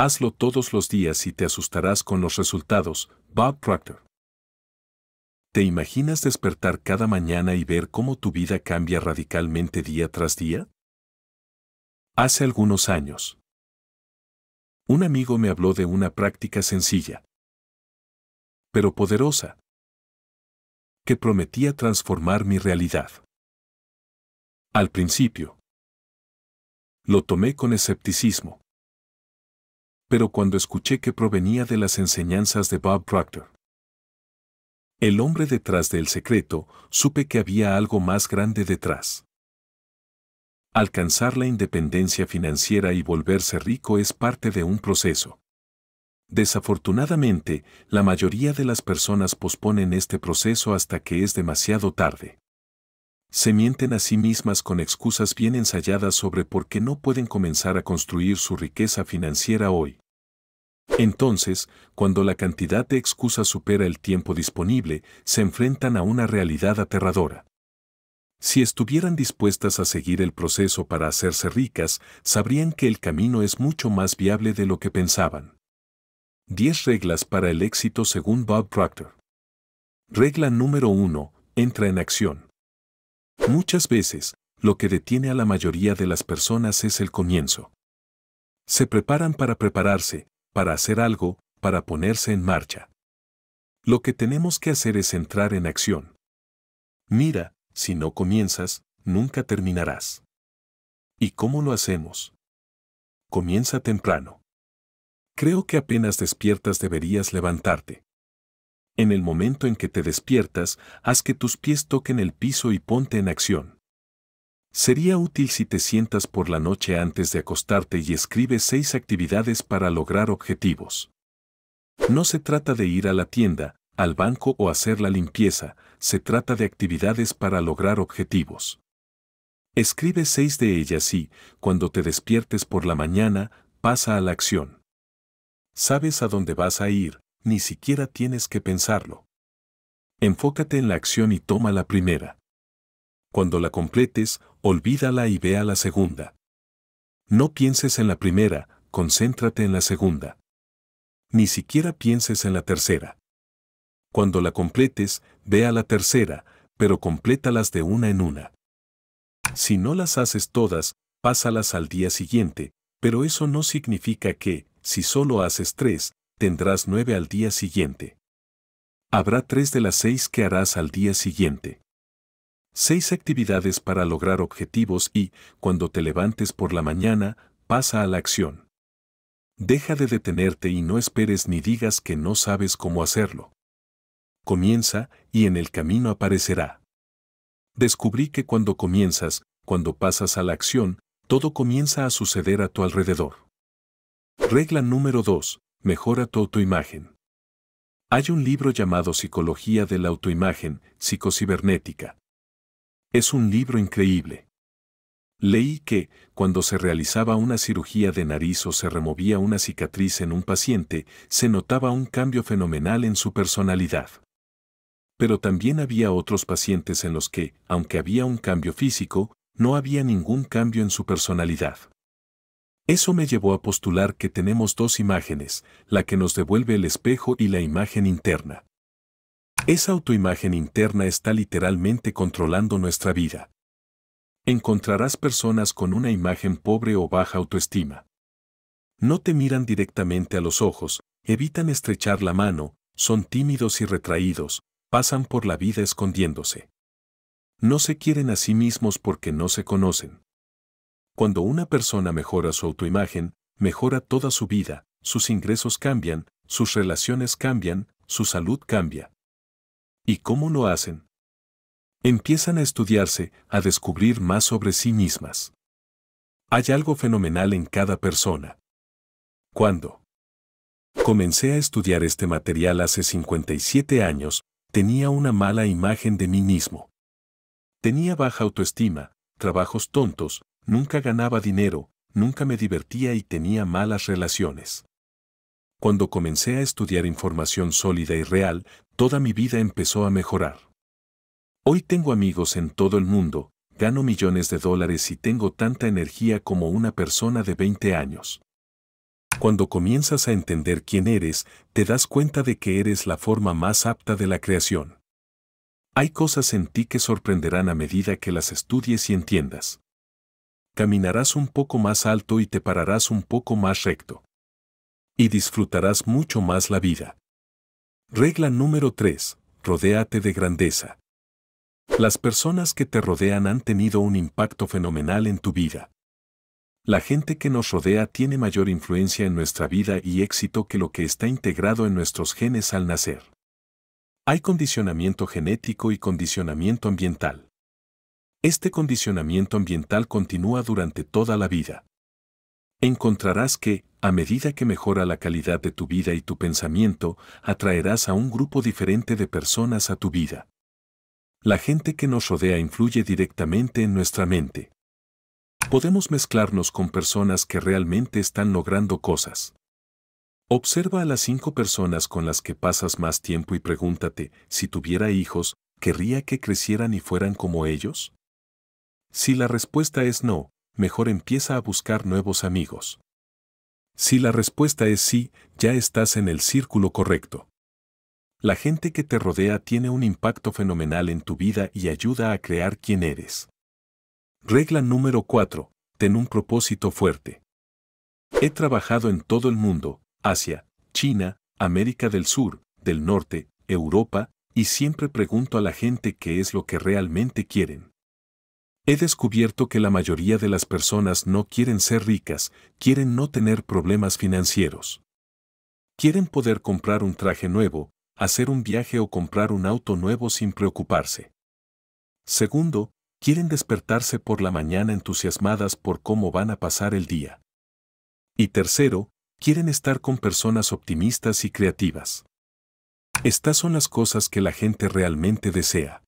Hazlo todos los días y te asustarás con los resultados. Bob Proctor. ¿Te imaginas despertar cada mañana y ver cómo tu vida cambia radicalmente día tras día? Hace algunos años. Un amigo me habló de una práctica sencilla, pero poderosa, que prometía transformar mi realidad. Al principio, lo tomé con escepticismo pero cuando escuché que provenía de las enseñanzas de Bob Proctor. El hombre detrás del secreto, supe que había algo más grande detrás. Alcanzar la independencia financiera y volverse rico es parte de un proceso. Desafortunadamente, la mayoría de las personas posponen este proceso hasta que es demasiado tarde. Se mienten a sí mismas con excusas bien ensayadas sobre por qué no pueden comenzar a construir su riqueza financiera hoy. Entonces, cuando la cantidad de excusas supera el tiempo disponible, se enfrentan a una realidad aterradora. Si estuvieran dispuestas a seguir el proceso para hacerse ricas, sabrían que el camino es mucho más viable de lo que pensaban. 10 reglas para el éxito según Bob Proctor. Regla número 1. Entra en acción. Muchas veces, lo que detiene a la mayoría de las personas es el comienzo. Se preparan para prepararse, para hacer algo, para ponerse en marcha. Lo que tenemos que hacer es entrar en acción. Mira, si no comienzas, nunca terminarás. ¿Y cómo lo hacemos? Comienza temprano. Creo que apenas despiertas deberías levantarte. En el momento en que te despiertas, haz que tus pies toquen el piso y ponte en acción. Sería útil si te sientas por la noche antes de acostarte y escribes seis actividades para lograr objetivos. No se trata de ir a la tienda, al banco o hacer la limpieza, se trata de actividades para lograr objetivos. Escribe seis de ellas y, cuando te despiertes por la mañana, pasa a la acción. Sabes a dónde vas a ir, ni siquiera tienes que pensarlo. Enfócate en la acción y toma la primera. Cuando la completes, olvídala y ve a la segunda. No pienses en la primera, concéntrate en la segunda. Ni siquiera pienses en la tercera. Cuando la completes, ve a la tercera, pero complétalas de una en una. Si no las haces todas, pásalas al día siguiente, pero eso no significa que, si solo haces tres, tendrás nueve al día siguiente. Habrá tres de las seis que harás al día siguiente. Seis actividades para lograr objetivos y, cuando te levantes por la mañana, pasa a la acción. Deja de detenerte y no esperes ni digas que no sabes cómo hacerlo. Comienza y en el camino aparecerá. Descubrí que cuando comienzas, cuando pasas a la acción, todo comienza a suceder a tu alrededor. Regla número 2. Mejora tu autoimagen. Hay un libro llamado Psicología de la Autoimagen, Psicocibernética, es un libro increíble. Leí que, cuando se realizaba una cirugía de nariz o se removía una cicatriz en un paciente, se notaba un cambio fenomenal en su personalidad. Pero también había otros pacientes en los que, aunque había un cambio físico, no había ningún cambio en su personalidad. Eso me llevó a postular que tenemos dos imágenes, la que nos devuelve el espejo y la imagen interna. Esa autoimagen interna está literalmente controlando nuestra vida. Encontrarás personas con una imagen pobre o baja autoestima. No te miran directamente a los ojos, evitan estrechar la mano, son tímidos y retraídos, pasan por la vida escondiéndose. No se quieren a sí mismos porque no se conocen. Cuando una persona mejora su autoimagen, mejora toda su vida, sus ingresos cambian, sus relaciones cambian, su salud cambia. ¿Y cómo lo hacen? Empiezan a estudiarse, a descubrir más sobre sí mismas. Hay algo fenomenal en cada persona. Cuando comencé a estudiar este material hace 57 años, tenía una mala imagen de mí mismo. Tenía baja autoestima, trabajos tontos, nunca ganaba dinero, nunca me divertía y tenía malas relaciones. Cuando comencé a estudiar información sólida y real, toda mi vida empezó a mejorar. Hoy tengo amigos en todo el mundo, gano millones de dólares y tengo tanta energía como una persona de 20 años. Cuando comienzas a entender quién eres, te das cuenta de que eres la forma más apta de la creación. Hay cosas en ti que sorprenderán a medida que las estudies y entiendas. Caminarás un poco más alto y te pararás un poco más recto. Y disfrutarás mucho más la vida. Regla número 3. Rodéate de grandeza. Las personas que te rodean han tenido un impacto fenomenal en tu vida. La gente que nos rodea tiene mayor influencia en nuestra vida y éxito que lo que está integrado en nuestros genes al nacer. Hay condicionamiento genético y condicionamiento ambiental. Este condicionamiento ambiental continúa durante toda la vida encontrarás que, a medida que mejora la calidad de tu vida y tu pensamiento, atraerás a un grupo diferente de personas a tu vida. La gente que nos rodea influye directamente en nuestra mente. Podemos mezclarnos con personas que realmente están logrando cosas. Observa a las cinco personas con las que pasas más tiempo y pregúntate, si tuviera hijos, ¿querría que crecieran y fueran como ellos? Si la respuesta es no, mejor empieza a buscar nuevos amigos. Si la respuesta es sí, ya estás en el círculo correcto. La gente que te rodea tiene un impacto fenomenal en tu vida y ayuda a crear quién eres. Regla número 4. Ten un propósito fuerte. He trabajado en todo el mundo, Asia, China, América del Sur, del Norte, Europa, y siempre pregunto a la gente qué es lo que realmente quieren. He descubierto que la mayoría de las personas no quieren ser ricas, quieren no tener problemas financieros. Quieren poder comprar un traje nuevo, hacer un viaje o comprar un auto nuevo sin preocuparse. Segundo, quieren despertarse por la mañana entusiasmadas por cómo van a pasar el día. Y tercero, quieren estar con personas optimistas y creativas. Estas son las cosas que la gente realmente desea.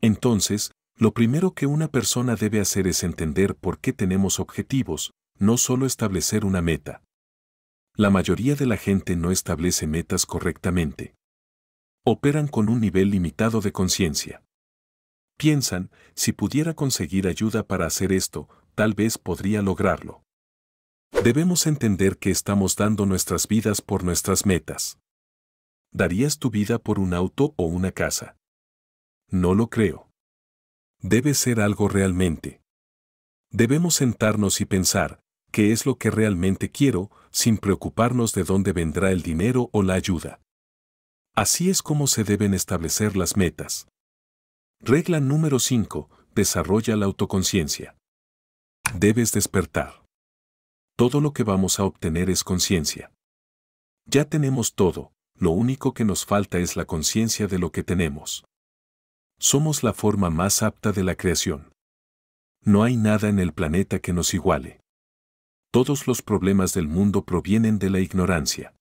Entonces, lo primero que una persona debe hacer es entender por qué tenemos objetivos, no solo establecer una meta. La mayoría de la gente no establece metas correctamente. Operan con un nivel limitado de conciencia. Piensan, si pudiera conseguir ayuda para hacer esto, tal vez podría lograrlo. Debemos entender que estamos dando nuestras vidas por nuestras metas. ¿Darías tu vida por un auto o una casa? No lo creo debe ser algo realmente. Debemos sentarnos y pensar, ¿qué es lo que realmente quiero, sin preocuparnos de dónde vendrá el dinero o la ayuda? Así es como se deben establecer las metas. Regla número 5. Desarrolla la autoconciencia. Debes despertar. Todo lo que vamos a obtener es conciencia. Ya tenemos todo, lo único que nos falta es la conciencia de lo que tenemos. Somos la forma más apta de la creación. No hay nada en el planeta que nos iguale. Todos los problemas del mundo provienen de la ignorancia.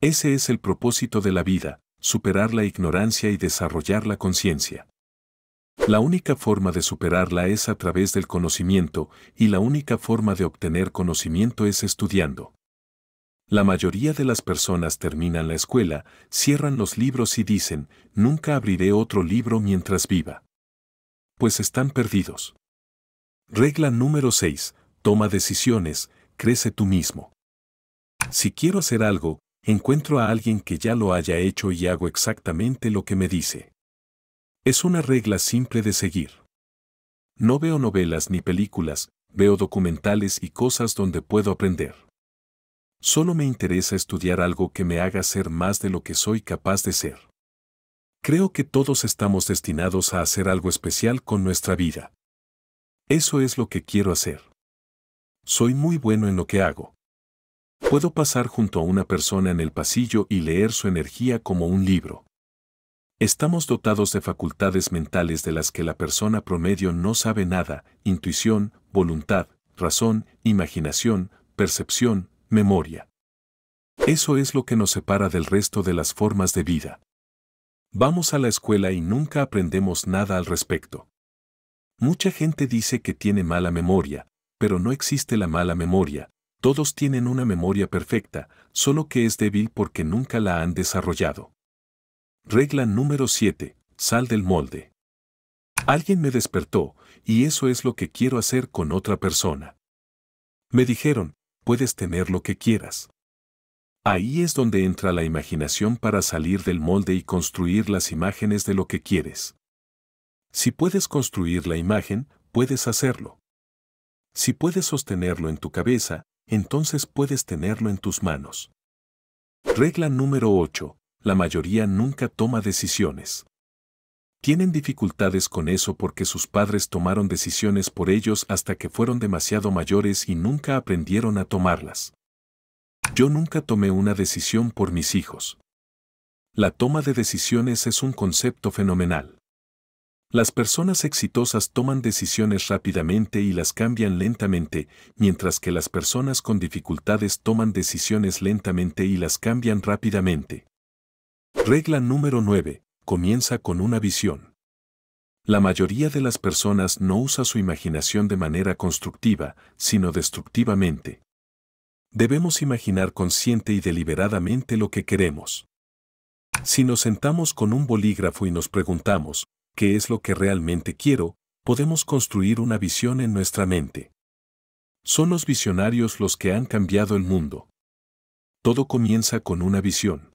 Ese es el propósito de la vida, superar la ignorancia y desarrollar la conciencia. La única forma de superarla es a través del conocimiento, y la única forma de obtener conocimiento es estudiando. La mayoría de las personas terminan la escuela, cierran los libros y dicen, nunca abriré otro libro mientras viva. Pues están perdidos. Regla número 6. Toma decisiones, crece tú mismo. Si quiero hacer algo, encuentro a alguien que ya lo haya hecho y hago exactamente lo que me dice. Es una regla simple de seguir. No veo novelas ni películas, veo documentales y cosas donde puedo aprender. Solo me interesa estudiar algo que me haga ser más de lo que soy capaz de ser. Creo que todos estamos destinados a hacer algo especial con nuestra vida. Eso es lo que quiero hacer. Soy muy bueno en lo que hago. Puedo pasar junto a una persona en el pasillo y leer su energía como un libro. Estamos dotados de facultades mentales de las que la persona promedio no sabe nada, intuición, voluntad, razón, imaginación, percepción, memoria. Eso es lo que nos separa del resto de las formas de vida. Vamos a la escuela y nunca aprendemos nada al respecto. Mucha gente dice que tiene mala memoria, pero no existe la mala memoria, todos tienen una memoria perfecta, solo que es débil porque nunca la han desarrollado. Regla número 7. Sal del molde. Alguien me despertó, y eso es lo que quiero hacer con otra persona. Me dijeron, puedes tener lo que quieras. Ahí es donde entra la imaginación para salir del molde y construir las imágenes de lo que quieres. Si puedes construir la imagen, puedes hacerlo. Si puedes sostenerlo en tu cabeza, entonces puedes tenerlo en tus manos. Regla número 8. La mayoría nunca toma decisiones tienen dificultades con eso porque sus padres tomaron decisiones por ellos hasta que fueron demasiado mayores y nunca aprendieron a tomarlas. Yo nunca tomé una decisión por mis hijos. La toma de decisiones es un concepto fenomenal. Las personas exitosas toman decisiones rápidamente y las cambian lentamente, mientras que las personas con dificultades toman decisiones lentamente y las cambian rápidamente. Regla número 9 comienza con una visión. La mayoría de las personas no usa su imaginación de manera constructiva, sino destructivamente. Debemos imaginar consciente y deliberadamente lo que queremos. Si nos sentamos con un bolígrafo y nos preguntamos, ¿qué es lo que realmente quiero?, podemos construir una visión en nuestra mente. Son los visionarios los que han cambiado el mundo. Todo comienza con una visión.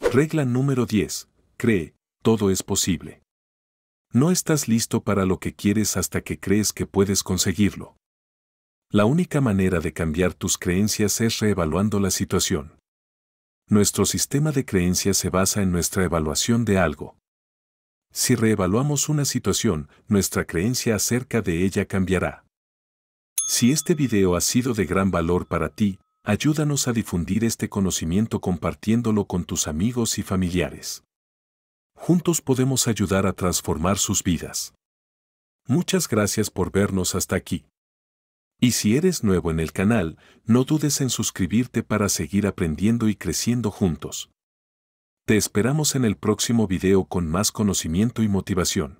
Regla número 10. Cree, todo es posible. No estás listo para lo que quieres hasta que crees que puedes conseguirlo. La única manera de cambiar tus creencias es reevaluando la situación. Nuestro sistema de creencias se basa en nuestra evaluación de algo. Si reevaluamos una situación, nuestra creencia acerca de ella cambiará. Si este video ha sido de gran valor para ti, ayúdanos a difundir este conocimiento compartiéndolo con tus amigos y familiares juntos podemos ayudar a transformar sus vidas. Muchas gracias por vernos hasta aquí. Y si eres nuevo en el canal, no dudes en suscribirte para seguir aprendiendo y creciendo juntos. Te esperamos en el próximo video con más conocimiento y motivación.